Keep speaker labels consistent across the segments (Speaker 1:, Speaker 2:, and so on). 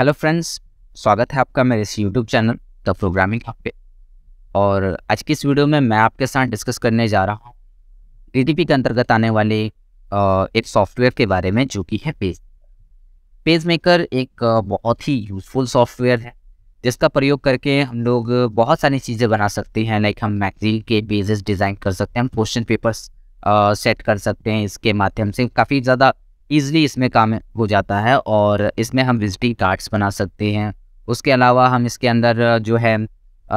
Speaker 1: hello friends स्वागत है आपका मेरे इस YouTube channel the programming hub पे और आज की इस वीडियो में मैं आपके साथ डिस्कस करने जा रहा हूँ डी के अंतर्गत आने वाले एक सॉफ्टवेयर के बारे में जो कि है पेज पेज मेकर एक बहुत ही यूज़फुल सॉफ्टवेयर है जिसका प्रयोग करके हम लोग बहुत सारी चीज़ें बना सकते हैं लाइक हम मैगजीन के पेजेस डिज़ाइन कर सकते हैं हम क्वेश्चन पेपर्स सेट कर सकते हैं इसके माध्यम से काफ़ी ज़्यादा ईज़िली इसमें काम हो जाता है और इसमें हम विज़िटिंग कार्ड्स बना सकते हैं उसके अलावा हम इसके अंदर जो है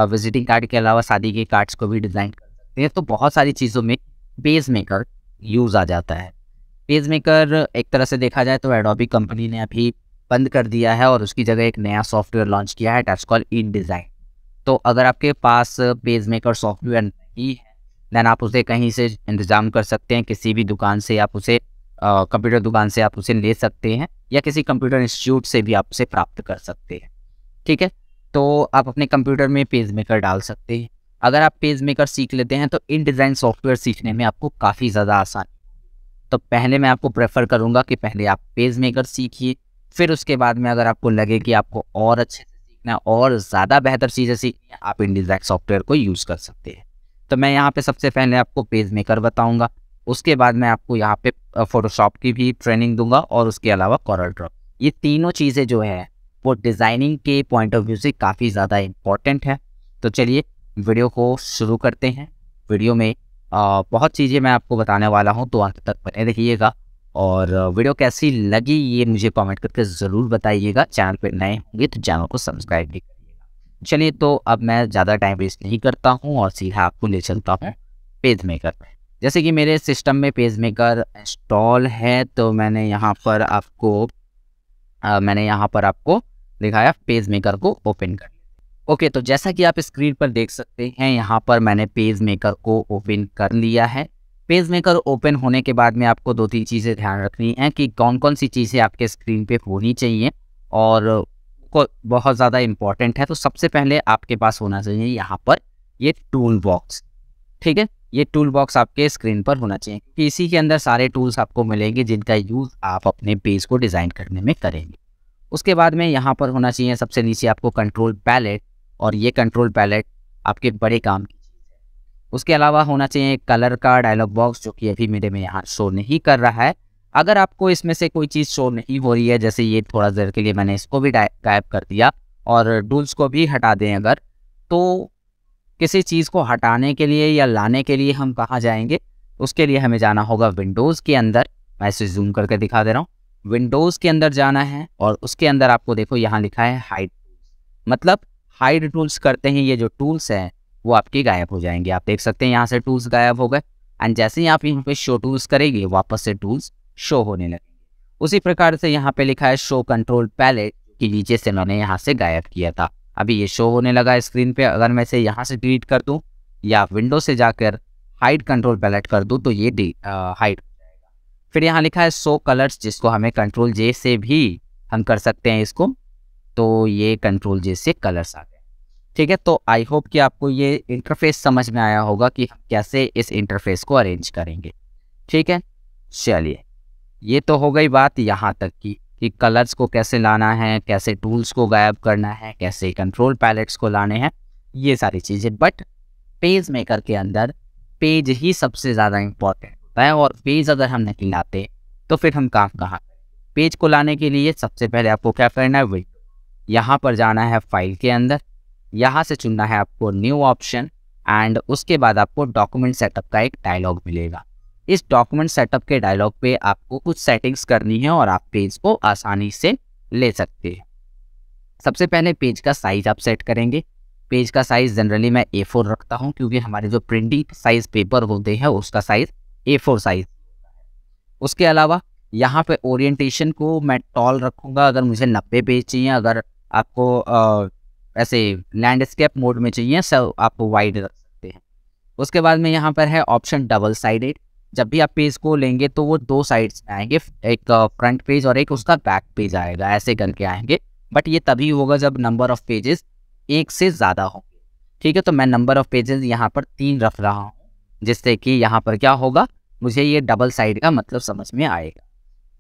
Speaker 1: विज़िटिंग कार्ड के अलावा शादी के कार्ड्स को भी डिज़ाइन कर सकते हैं तो बहुत सारी चीज़ों में पेज मेकर यूज़ आ जाता है पेज मेकर एक तरह से देखा जाए तो एडोबी कंपनी ने अभी बंद कर दिया है और उसकी जगह एक नया सॉफ्टवेयर लॉन्च किया है डेट्स कॉल इन डिज़ाइन तो अगर आपके पास पेज मेकर सॉफ्टवेयर नहीं है देन आप उसे कहीं से इंतज़ाम कर सकते हैं किसी भी दुकान से आप उसे कंप्यूटर दुकान से आप उसे ले सकते हैं या किसी कंप्यूटर इंस्टीट्यूट से भी आप उसे प्राप्त कर सकते हैं ठीक है तो आप अपने कंप्यूटर में पेज मेकर डाल सकते हैं अगर आप पेज मेकर सीख लेते हैं तो इन डिज़ाइन सॉफ्टवेयर सीखने में आपको काफ़ी ज़्यादा आसान तो पहले मैं आपको प्रेफर करूँगा कि पहले आप पेज मेकर सीखिए फिर उसके बाद में अगर आपको लगे कि आपको और अच्छे से सीखना और ज़्यादा बेहतर चीज़ें सीखनी है आप इन डिज़ाइन सॉफ्टवेयर को यूज़ कर सकते हैं तो मैं यहाँ पर सबसे पहले आपको पेज मेकर बताऊँगा उसके बाद मैं आपको यहाँ पे फोटोशॉप की भी ट्रेनिंग दूंगा और उसके अलावा कॉरल ड्रॉ ये तीनों चीज़ें जो है वो डिज़ाइनिंग के पॉइंट ऑफ व्यू से काफ़ी ज़्यादा इम्पॉर्टेंट है तो चलिए वीडियो को शुरू करते हैं वीडियो में आ, बहुत चीज़ें मैं आपको बताने वाला हूँ तो अंत तक बने रहिएगा और वीडियो कैसी लगी ये मुझे कमेंट करके ज़रूर बताइएगा चैनल पर नए होंगे तो चैनल को सब्सक्राइब भी करिएगा चलिए तो अब मैं ज़्यादा टाइम वेस्ट नहीं करता हूँ और सीधा आपको ले चलता हूँ पेज मेकर में जैसे कि मेरे सिस्टम में पेज मेकर इंस्टॉल है तो मैंने यहाँ पर आपको आ, मैंने यहाँ पर आपको दिखाया पेज मेकर को ओपन कर ओके तो जैसा कि आप स्क्रीन पर देख सकते हैं यहाँ पर मैंने पेज मेकर को ओपन कर लिया है पेज मेकर ओपन होने के बाद में आपको दो तीन चीज़ें ध्यान रखनी है कि कौन कौन सी चीज़ें आपके स्क्रीन पे होनी चाहिए और को बहुत ज़्यादा इम्पॉर्टेंट है तो सबसे पहले आपके पास होना चाहिए यहाँ पर ये टूल बॉक्स ठीक है ये टूल बॉक्स आपके स्क्रीन पर होना चाहिए क्योंकि इसी के अंदर सारे टूल्स आपको मिलेंगे जिनका यूज़ आप अपने पेज को डिज़ाइन करने में करेंगे उसके बाद में यहाँ पर होना चाहिए सबसे नीचे आपको कंट्रोल पैलेट और ये कंट्रोल पैलेट आपके बड़े काम की चीज़ है उसके अलावा होना चाहिए कलर का डायलॉग बॉक्स जो कि अभी मेरे में यहाँ शो नहीं कर रहा है अगर आपको इसमें से कोई चीज़ शो नहीं हो रही है जैसे ये थोड़ा देर के लिए मैंने इसको भी गायब कर दिया और टूल्स को भी हटा दें अगर तो किसी चीज़ को हटाने के लिए या लाने के लिए हम कहाँ जाएंगे उसके लिए हमें जाना होगा विंडोज़ के अंदर मैं इसे जूम करके दिखा दे रहा हूँ विंडोज़ के अंदर जाना है और उसके अंदर आपको देखो यहाँ लिखा है हाइड मतलब हाइड टूल्स करते ही ये जो टूल्स हैं वो आपके गायब हो जाएंगे आप देख सकते हैं यहाँ से टूल्स गायब हो गए एंड जैसे ही आप यहाँ पे शो टूल्स करेंगे वापस से टूल्स शो होने लगेंगे उसी प्रकार से यहाँ पे लिखा है शो कंट्रोल पैलेट के नीचे से मैंने यहाँ से गायब किया था अभी ये शो होने लगा स्क्रीन पे अगर मैं इसे यहाँ से डिलीट कर दूँ या विंडो से जाकर हाइट कंट्रोल पैलेट कर दूँ तो ये हाइट हो जाएगा फिर यहाँ लिखा है शो कलर्स जिसको हमें कंट्रोल जे से भी हम कर सकते हैं इसको तो ये कंट्रोल जे से कलर्स आ गए ठीक है तो आई होप कि आपको ये इंटरफेस समझ में आया होगा कि हम कैसे इस इंटरफेस को अरेंज करेंगे ठीक है चलिए ये तो हो गई बात यहाँ तक की कि कलर्स को कैसे लाना है कैसे टूल्स को गायब करना है कैसे कंट्रोल पैलेट्स को लाने हैं ये सारी चीज़ें बट पेज मेकर के अंदर पेज ही सबसे ज़्यादा इम्पॉर्टेंट होता है और पेज अगर हम नहीं लाते तो फिर हम काम कहाँ पेज को लाने के लिए सबसे पहले आपको क्या करना है वही यहाँ पर जाना है फाइल के अंदर यहाँ से चुनना है आपको न्यू ऑप्शन एंड उसके बाद आपको डॉक्यूमेंट सेटअप का एक डायलॉग मिलेगा इस डॉक्यूमेंट सेटअप के डायलॉग पे आपको कुछ सेटिंग्स करनी है और आप पेज को आसानी से ले सकते हैं सबसे पहले पेज का साइज आप सेट करेंगे पेज का साइज़ जनरली मैं ए फोर रखता हूँ क्योंकि हमारे जो प्रिंटिंग साइज़ पेपर होते हैं उसका साइज़ ए फोर साइज़ उसके अलावा यहाँ पे ओरिएंटेशन को मैं टॉल रखूँगा अगर मुझे नब्बे पेज चाहिए अगर आपको आ, ऐसे लैंडस्केप मोड में चाहिए सब आप वाइड रख सकते हैं उसके बाद में यहाँ पर है ऑप्शन डबल साइडेड जब भी आप पेज को लेंगे तो वो दो साइड्स आएंगे एक फ्रंट पेज और एक उसका बैक पेज आएगा ऐसे करके आएंगे बट ये तभी होगा जब नंबर ऑफ पेजेस एक से ज़्यादा होंगे ठीक है तो मैं नंबर ऑफ पेजेस यहाँ पर तीन रख रहा हूँ जिससे कि यहाँ पर क्या होगा मुझे ये डबल साइड का मतलब समझ में आएगा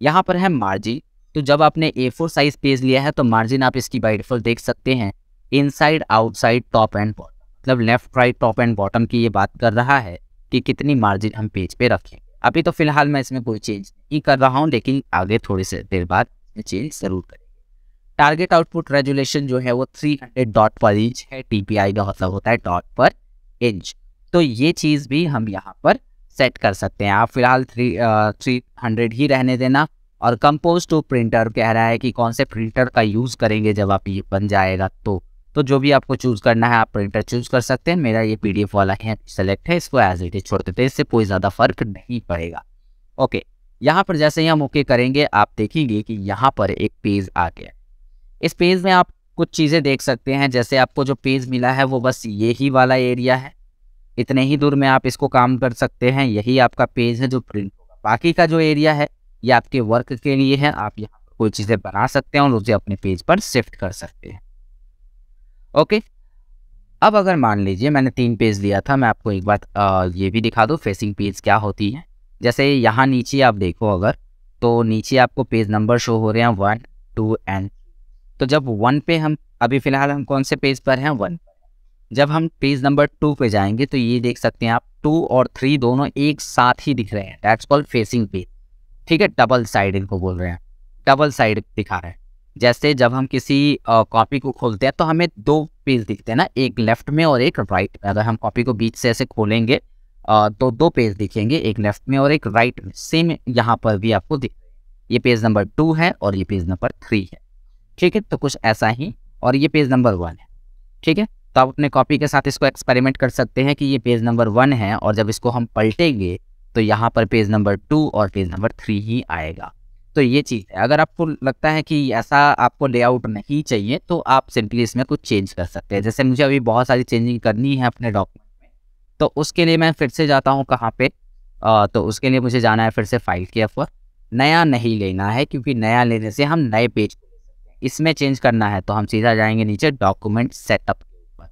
Speaker 1: यहाँ पर है मार्जिन तो जब आपने ए फोर साइज पेज लिया है तो मार्जिन आप इसकी बाइडफुल देख सकते हैं inside outside top and bottom मतलब left right top and bottom की ये बात कर रहा है कि कितनी मार्जिन हम पेज पे रखें अभी तो फिलहाल मैं इसमें कोई चेंज नहीं कर रहा हूँ लेकिन आगे थोड़ी से देर बाद चेंज जरूर करेंगे टारगेट आउटपुट रेजुलेशन जो है वो 300 डॉट पर इंच है टीपीआई का मतलब होता है डॉट पर इंच तो ये चीज़ भी हम यहाँ पर सेट कर सकते हैं आप फिलहाल थ्री थ्री हंड्रेड ही रहने देना और कंपोज टू प्रिंटर कह रहा है कि कौन से प्रिंटर का यूज़ करेंगे जब आप ये बन जाएगा तो तो जो भी आपको चूज़ करना है आप प्रिंटर चूज़ कर सकते हैं मेरा ये पीडीएफ वाला है सेलेक्ट है इसको एज इट इज छोड़ देते हैं इससे कोई ज़्यादा फर्क नहीं पड़ेगा ओके यहाँ पर जैसे ही हम ओके करेंगे आप देखेंगे कि यहाँ पर एक पेज आ गया इस पेज में आप कुछ चीज़ें देख सकते हैं जैसे आपको जो पेज मिला है वो बस ये ही वाला एरिया है इतने ही दूर में आप इसको काम कर सकते हैं यही आपका पेज है जो प्रिंट होगा बाकी का जो एरिया है ये आपके वर्क के लिए है आप यहाँ कोई चीज़ें बना सकते हैं और उसे अपने पेज पर शिफ्ट कर सकते हैं ओके अब अगर मान लीजिए मैंने तीन पेज लिया था मैं आपको एक बात ये भी दिखा दूँ फेसिंग पेज क्या होती है जैसे यहाँ नीचे आप देखो अगर तो नीचे आपको पेज नंबर शो हो रहे हैं वन टू एंड तो जब वन पे हम अभी फ़िलहाल हम कौन से पेज पर हैं वन जब हम पेज नंबर टू पे जाएंगे तो ये देख सकते हैं आप टू और थ्री दोनों एक साथ ही दिख रहे हैं डेट्स कॉल्ड फेसिंग पेज ठीक है डबल साइड इनको बोल रहे हैं डबल साइड दिखा रहे हैं जैसे जब हम किसी कॉपी को खोलते हैं तो हमें दो पेज दिखते हैं ना एक लेफ्ट में और एक राइट में अगर हम कॉपी को बीच से ऐसे खोलेंगे आ, तो दो पेज दिखेंगे एक लेफ्ट में और एक राइट में सेम यहाँ पर भी आपको दिख ये पेज नंबर टू है और ये पेज नंबर थ्री है ठीक है तो कुछ ऐसा ही और ये पेज नंबर वन है ठीक है तो आप अपने कॉपी के साथ इसको एक्सपेरिमेंट कर सकते हैं कि ये पेज नंबर वन है और जब इसको हम पलटेंगे तो यहाँ पर पेज नंबर टू और पेज नंबर थ्री ही आएगा तो ये चीज़ है अगर आपको लगता है कि ऐसा आपको लेआउट नहीं चाहिए तो आप सिंपली इसमें कुछ चेंज कर सकते हैं जैसे मुझे अभी बहुत सारी चेंजिंग करनी है अपने डॉक्यूमेंट में तो उसके लिए मैं फिर से जाता हूँ कहाँ पे तो उसके लिए मुझे जाना है फिर से फाइल के अपर नया नहीं लेना है क्योंकि नया लेने से हम नए पेज इसमें चेंज करना है तो हम सीधा जाएंगे नीचे डॉक्यूमेंट सेटअप के ऊपर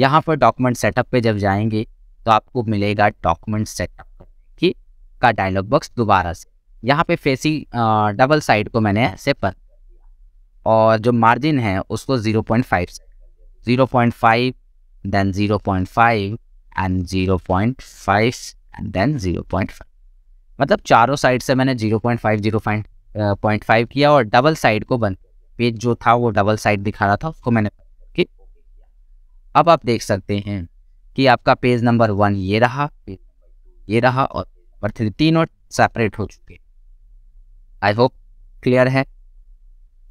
Speaker 1: यहाँ पर डॉक्यूमेंट सेटअप पे जब जाएंगे तो आपको मिलेगा डॉक्यूमेंट सेटअप की का डायलॉग बॉक्स दोबारा से यहाँ पे फेसी डबल साइड को मैंने ऐसे पर और जो मार्जिन है उसको 0.5 0.5 then zero and five and then zero मतलब चारों साइड से मैंने 0.5 0.5 किया और डबल साइड को बंद पेज जो था वो डबल साइड दिखा रहा था उसको मैंने कि अब आप देख सकते हैं कि आपका पेज नंबर वन ये रहा पेज ये रहा और थ्री तीनों सेपरेट हो चुके हैं आई होप क्लियर है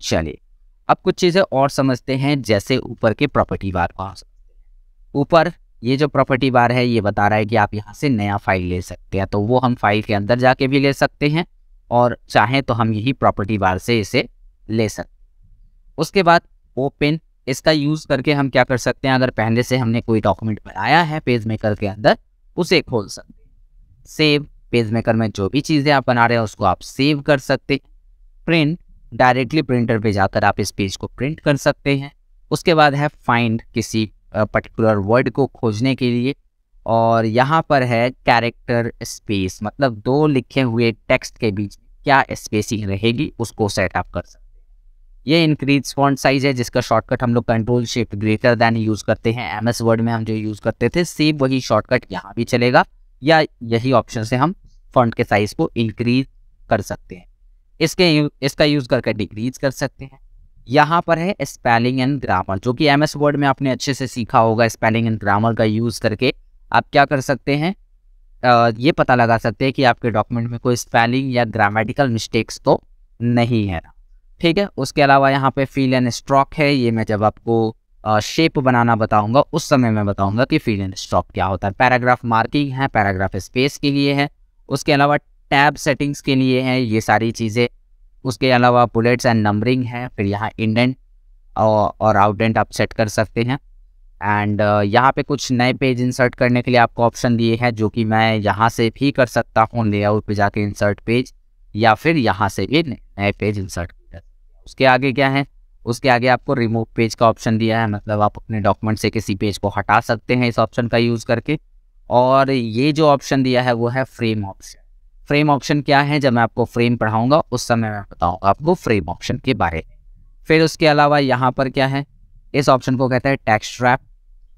Speaker 1: चलिए अब कुछ चीज़ें और समझते हैं जैसे ऊपर के प्रॉपर्टी बार और ऊपर ये जो प्रॉपर्टी बार है ये बता रहा है कि आप यहाँ से नया फाइल ले सकते हैं तो वो हम फाइल के अंदर जाके भी ले सकते हैं और चाहें तो हम यही प्रॉपर्टी बार से इसे ले सकते उसके बाद ओपन इसका यूज़ करके हम क्या कर सकते हैं अगर पहले से हमने कोई डॉक्यूमेंट बनाया है पेज मेकर के अंदर उसे खोल सकते सेव पेज मेकर में जो भी चीज़ें आप बना रहे हैं उसको आप सेव कर सकते प्रिंट डायरेक्टली प्रिंटर पे जाकर आप इस पेज को प्रिंट कर सकते हैं उसके बाद है फाइंड किसी पर्टिकुलर वर्ड को खोजने के लिए और यहाँ पर है कैरेक्टर स्पेस मतलब दो लिखे हुए टेक्स्ट के बीच क्या स्पेसिंग रहेगी उसको सेटअप कर सकते हैं ये इंक्रीज फॉन्ट साइज है जिसका शॉर्टकट हम लोग control shift greater than use करते हैं एम एस वर्ड में हम जो यूज़ करते थे सेम वही शॉर्टकट यहाँ भी चलेगा या यही ऑप्शन से हम फंड के साइज को इंक्रीज कर सकते हैं इसके इसका यूज करके डिक्रीज कर सकते हैं यहाँ पर है स्पेलिंग एंड ग्रामर जो कि एम एस वर्ड में आपने अच्छे से सीखा होगा स्पेलिंग एंड ग्रामर का यूज करके आप क्या कर सकते हैं आ, ये पता लगा सकते हैं कि आपके डॉक्यूमेंट में कोई स्पेलिंग या ग्रामेटिकल मिस्टेक्स तो नहीं है ठीक है उसके अलावा यहाँ पे फील एंड स्ट्रॉक है ये मैं जब आपको शेप बनाना बताऊंगा उस समय मैं बताऊंगा कि फील एंड स्ट्रॉक क्या होता है पैराग्राफ मार्किंग है पैराग्राफ स्पेस के लिए है उसके अलावा टैब सेटिंग्स के लिए हैं ये सारी चीज़ें उसके अलावा बुलेट्स एंड नंबरिंग है फिर यहाँ इंडेंट और आउटडेंट आप सेट कर सकते हैं एंड यहाँ पे कुछ नए पेज इंसर्ट करने के लिए आपको ऑप्शन दिए हैं जो कि मैं यहाँ से भी कर सकता हूँ लेआउट पे जाके इंसर्ट पेज या फिर यहाँ से भी नए पेज इंसर्ट कर उसके आगे क्या है उसके आगे आपको रिमूव पेज का ऑप्शन दिया है मतलब आप अपने डॉक्यूमेंट से किसी पेज को हटा सकते हैं इस ऑप्शन का यूज़ करके और ये जो ऑप्शन दिया है वो है फ्रेम ऑप्शन फ्रेम ऑप्शन क्या है जब मैं आपको फ्रेम पढ़ाऊंगा उस समय मैं बताऊंगा आपको फ्रेम ऑप्शन के बारे में फिर उसके अलावा यहाँ पर क्या है इस ऑप्शन को कहते हैं टेक्स्ट रैप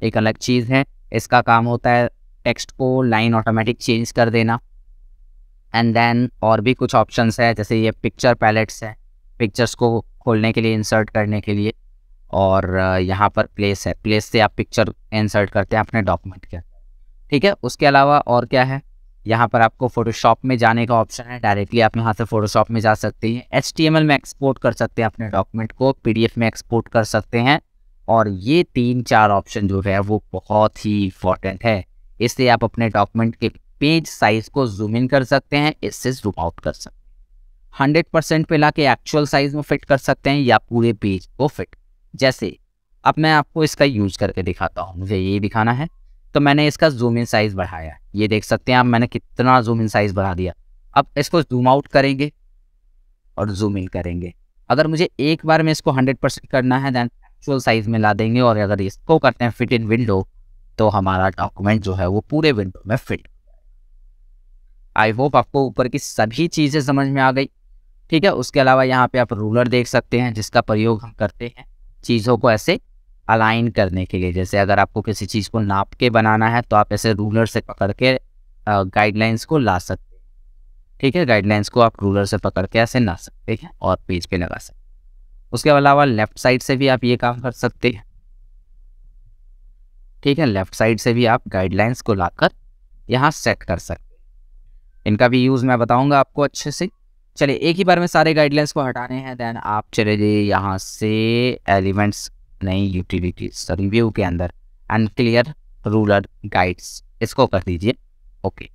Speaker 1: एक अलग चीज़ है इसका काम होता है टेक्स्ट को लाइन ऑटोमेटिक चेंज कर देना एंड देन और भी कुछ ऑप्शन है जैसे ये पिक्चर पैलेट्स है पिक्चर्स को खोलने के लिए इंसर्ट करने के लिए और यहाँ पर प्लेस है प्लेस से आप पिक्चर इंसर्ट करते हैं अपने डॉक्यूमेंट के अंदर ठीक है उसके अलावा और क्या है यहाँ पर आपको फोटोशॉप में जाने का ऑप्शन है डायरेक्टली आप यहाँ से फोटोशॉप में जा सकते हैं एच में एक्सपोर्ट कर सकते हैं अपने डॉक्यूमेंट को पी में एक्सपोर्ट कर सकते हैं और ये तीन चार ऑप्शन जो है वो बहुत ही इंपॉर्टेंट है इससे आप अपने डॉक्यूमेंट के पेज साइज को जूम इन कर सकते हैं इससे जूम आउट कर सकते हैं हंड्रेड परसेंट पे ला के एक्चुअल साइज में फिट कर सकते हैं या पूरे पेज को फिट जैसे अब मैं आपको इसका यूज करके दिखाता हूँ मुझे ये दिखाना है तो मैंने इसका जूम इन साइज़ बढ़ाया ये देख सकते हैं आप मैंने कितना जूम इन साइज़ बढ़ा दिया अब इसको जूम आउट करेंगे और जूम इन करेंगे अगर मुझे एक बार में इसको हंड्रेड परसेंट करना है देन एक्चुअल साइज़ में ला देंगे और अगर इसको करते हैं फिट इन विंडो तो हमारा डॉक्यूमेंट जो है वो पूरे विंडो में फिट आई होप आपको ऊपर की सभी चीज़ें समझ में आ गई ठीक है उसके अलावा यहाँ पे आप रूलर देख सकते हैं जिसका प्रयोग हम करते हैं चीज़ों को ऐसे अलाइन करने के लिए जैसे अगर आपको किसी चीज़ को नाप के बनाना है तो आप ऐसे रूलर से पकड़ के गाइडलाइंस को ला सकते हैं ठीक है गाइडलाइंस को आप रूलर से पकड़ के ऐसे ला सकते हैं और पेज पे लगा सकते हैं उसके अलावा लेफ़्ट साइड से भी आप ये काम कर सकते हैं ठीक है लेफ़्ट साइड से भी आप गाइडलाइंस को ला कर यहाँ सेट कर सकते हैं इनका भी यूज़ मैं बताऊँगा आपको अच्छे से चलिए एक ही बार में सारे गाइडलाइंस को हटाने हैं देन आप चले जाइए यहाँ से एलिमेंट्स नई यूटिलिटीज रिव्यू के अंदर एंड क्लियर रूलर गाइड्स इसको कर दीजिए ओके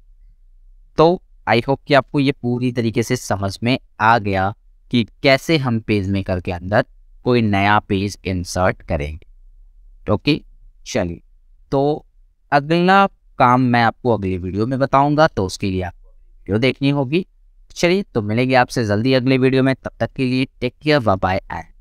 Speaker 1: तो आई होप कि आपको ये पूरी तरीके से समझ में आ गया कि कैसे हम पेज मेकर के अंदर कोई नया पेज इंसर्ट करेंगे ओके चलिए तो अगला काम मैं आपको अगले वीडियो में बताऊंगा तो उसके लिए आपको वीडियो देखनी होगी चलिए तो मिलेंगे आपसे जल्दी अगले वीडियो में तब तक के लिए टेक केयर बाय बाय